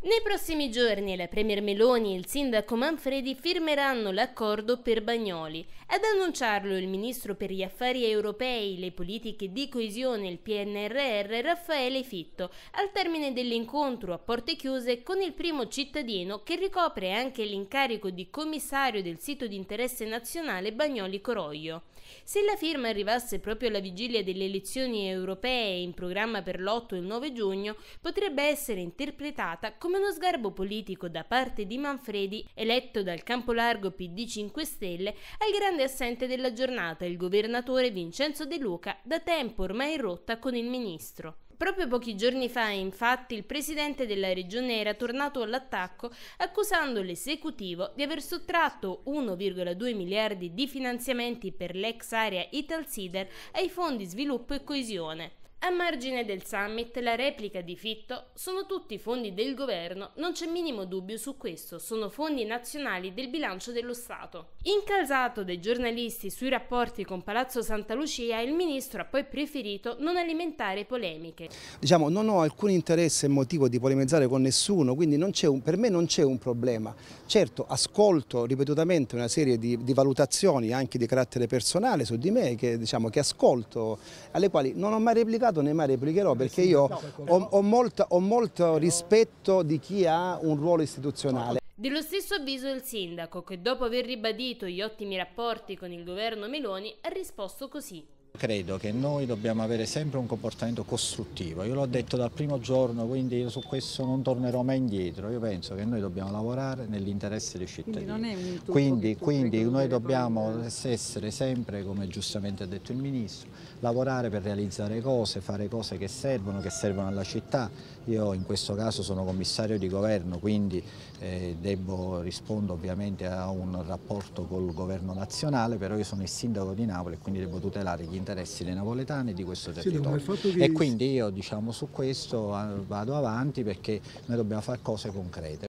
Nei prossimi giorni la Premier Meloni e il sindaco Manfredi firmeranno l'accordo per Bagnoli. Ad annunciarlo il ministro per gli affari europei, le politiche di coesione e il PNRR Raffaele Fitto, al termine dell'incontro a porte chiuse con il primo cittadino che ricopre anche l'incarico di commissario del sito di interesse nazionale Bagnoli Coroglio. Se la firma arrivasse proprio alla vigilia delle elezioni europee in programma per l'8 e il 9 giugno, potrebbe essere interpretata come come uno sgarbo politico da parte di Manfredi, eletto dal campo largo PD 5 Stelle, al grande assente della giornata, il governatore Vincenzo De Luca, da tempo ormai in rotta con il ministro. Proprio pochi giorni fa, infatti, il presidente della regione era tornato all'attacco accusando l'esecutivo di aver sottratto 1,2 miliardi di finanziamenti per l'ex area Italsider ai fondi sviluppo e coesione. A margine del summit, la replica di Fitto sono tutti fondi del governo, non c'è minimo dubbio su questo, sono fondi nazionali del bilancio dello Stato. Incalzato dai giornalisti sui rapporti con Palazzo Santa Lucia, il ministro ha poi preferito non alimentare polemiche. Diciamo, non ho alcun interesse e motivo di polemizzare con nessuno, quindi un, per me non c'è un problema. Certo, ascolto ripetutamente una serie di, di, valutazioni anche di carattere personale su di me, che, diciamo, che ascolto, alle quali non ho mai replicato risultato ne mai replicherò eh, perché io ho, ho, molto, ho molto rispetto di chi ha un ruolo istituzionale. Dello stesso avviso il sindaco che dopo aver ribadito gli ottimi rapporti con il governo Meloni ha risposto così. Credo che noi dobbiamo avere sempre un comportamento costruttivo, io l'ho detto dal primo giorno, quindi su questo non tornerò mai indietro, io penso che noi dobbiamo lavorare nell'interesse dei cittadini. Quindi, quindi noi dobbiamo essere sempre, come giustamente ha detto il Ministro, lavorare per realizzare cose, fare cose che servono, che servono alla città. Io in questo caso sono commissario di governo, quindi eh, debbo, rispondo ovviamente a un rapporto col governo nazionale, però io sono il sindaco di Napoli e quindi devo tutelare gli interessi dei napoletani di questo territorio. Sì, che... E quindi io diciamo, su questo ah, vado avanti perché noi dobbiamo fare cose concrete.